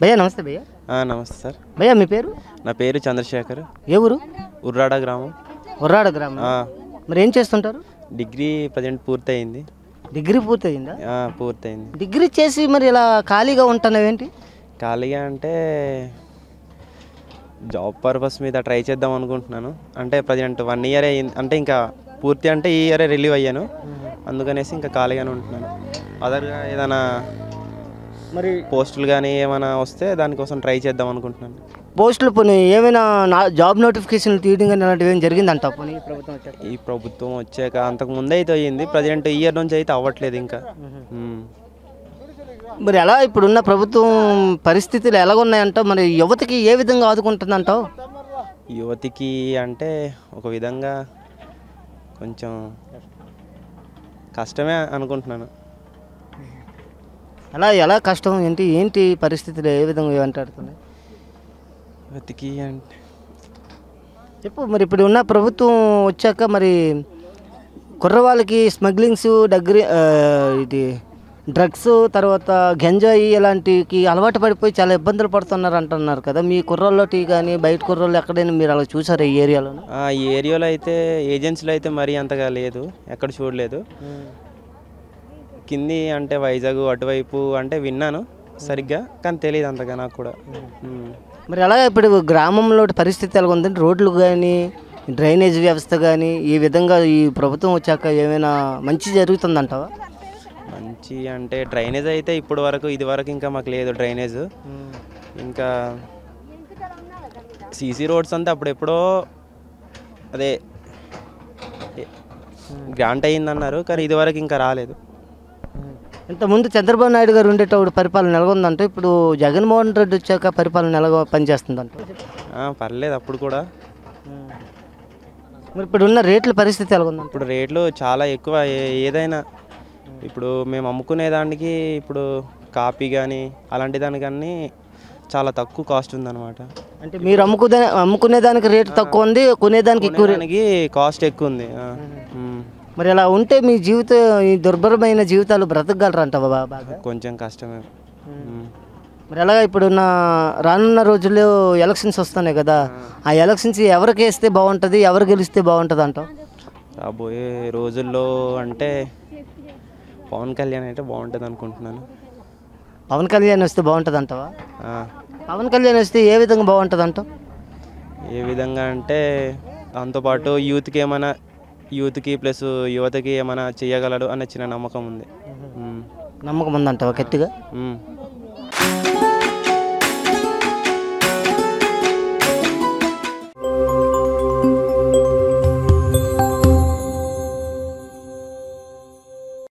భయ్యా నమస్తే భయ్యా నమస్తే సార్ భయ్యా మీ పేరు నా పేరు చంద్రశేఖర్ ఏ ఊరు ఉర్రాడ గ్రామం ఉర్రాడ గ్రామం మరి ఏం చేస్తుంటారు డిగ్రీ ప్రజెంట్ పూర్తయింది డిగ్రీ పూర్తయిందా పూర్తయింది డిగ్రీ చేసి మరి ఇలా ఖాళీగా ఏంటి ఖాళీగా అంటే జాబ్ పర్పస్ మీద ట్రై చేద్దాం అనుకుంటున్నాను అంటే ప్రజెంట్ వన్ ఇయర్ అంటే ఇంకా పూర్తి అంటే ఈ ఇయరే రిలీవ్ అయ్యాను అందుకనేసి ఇంకా ఖాళీగానే ఉంటున్నాను అదర్గా ఏదైనా మరి పోస్టులు కానీ ఏమైనా వస్తే దానికోసం ట్రై చేద్దాం అనుకుంటున్నాను పోస్టులు పోనీ ఏమైనా నా జాబ్ నోటిఫికేషన్లు తీయడం కానీ అలాంటివి ఏం అంట పోనీ ఈ ప్రభుత్వం వచ్చాక ఈ ప్రభుత్వం వచ్చాక అంతకు ముందే అయితే అయ్యింది ప్రజెంట్ ఇయర్ నుంచి అయితే అవ్వట్లేదు ఇంకా మరి ఎలా ఇప్పుడున్న ప్రభుత్వం పరిస్థితులు ఎలాగున్నాయంటావు మరి యువతకి ఏ విధంగా ఆదుకుంటుందంటావు యువతికి అంటే ఒక విధంగా కొంచెం కష్టమే అనుకుంటున్నాను అలా ఎలా కష్టం ఏంటి ఏంటి పరిస్థితులు ఏ విధంగా వెంటాడుతున్నాయి అంటే చెప్పు మరి ఇప్పుడు ఉన్న ప్రభుత్వం వచ్చాక మరి కుర్రవాళ్ళకి స్మగ్లింగ్స్ దగ్గర ఇది డ్రగ్స్ తర్వాత గంజాయి ఇలాంటికి అలవాటు పడిపోయి చాలా ఇబ్బందులు పడుతున్నారు అంటున్నారు కదా మీ టీ కానీ బయట కుర్రోళ్ళు ఎక్కడైనా మీరు అలా చూసారు ఈ ఏరియాలో ఈ ఏరియాలో అయితే ఏజెన్సీలో అయితే మరీ అంతగా లేదు ఎక్కడ చూడలేదు కింది అంటే వైజాగ్ అటువైపు అంటే విన్నాను సరిగ్గా కానీ తెలియదు అంతగా నాకు కూడా మరి అలా ఇప్పుడు గ్రామంలో పరిస్థితి ఎలా ఉందంటే రోడ్లు కానీ డ్రైనేజ్ వ్యవస్థ కానీ ఈ విధంగా ఈ ప్రభుత్వం వచ్చాక ఏమైనా మంచి జరుగుతుందంటావా మంచి అంటే డ్రైనేజ్ అయితే ఇప్పుడు వరకు ఇది వరకు ఇంకా మాకు లేదు డ్రైనేజ్ ఇంకా సీసీ రోడ్స్ అంతా అప్పుడెప్పుడో అదే గ్రాంట్ అయ్యిందన్నారు కానీ ఇది వరకు ఇంకా రాలేదు ఇంతకుముందు చంద్రబాబు నాయుడు గారు ఉండేటప్పుడు పరిపాలన నెలగొందంటే ఇప్పుడు జగన్మోహన్ రెడ్డి వచ్చాక పరిపాలన పనిచేస్తుంది పనిచేస్తుందంట పర్లేదు అప్పుడు కూడా మరి ఇప్పుడు ఉన్న రేట్ల పరిస్థితి ఎలాగుంది ఇప్పుడు రేట్లు చాలా ఎక్కువ ఏదైనా ఇప్పుడు మేము అమ్ముకునే దానికి ఇప్పుడు కాపీ కానీ అలాంటి దానికన్నీ చాలా తక్కువ కాస్ట్ ఉందన్నమాట అంటే మీరు అమ్ముకునే అమ్ముకునే దానికి రేటు తక్కువ ఉంది కొనేదానికి ఎక్కువ కాస్ట్ ఎక్కువ ఉంది మరి అలా ఉంటే మీ జీవితం ఈ దుర్భరమైన జీవితాలు బ్రతకగలరంట బాబా కొంచెం కష్టమే మరి అలాగా ఇప్పుడున్న రానున్న రోజుల్లో ఎలక్షన్స్ వస్తున్నాయి కదా ఆ ఎలక్షన్స్ ఎవరికి వేస్తే బాగుంటుంది ఎవరు గెలిస్తే బాగుంటుంది అంటావు రాబోయే రోజుల్లో అంటే పవన్ కళ్యాణ్ అయితే బాగుంటుంది అనుకుంటున్నాను పవన్ కళ్యాణ్ వస్తే బాగుంటుంది అంటావా పవన్ కళ్యాణ్ వస్తే ఏ విధంగా బాగుంటుంది అంటావు ఏ విధంగా అంటే దాంతోపాటు యూత్కి ఏమైనా యూత్కి ప్లస్ యువతకి ఏమైనా చేయగలడు అన్న చిన్న నమ్మకం ఉంది నమ్మకం ఉందంట ఒక ఎత్తుగా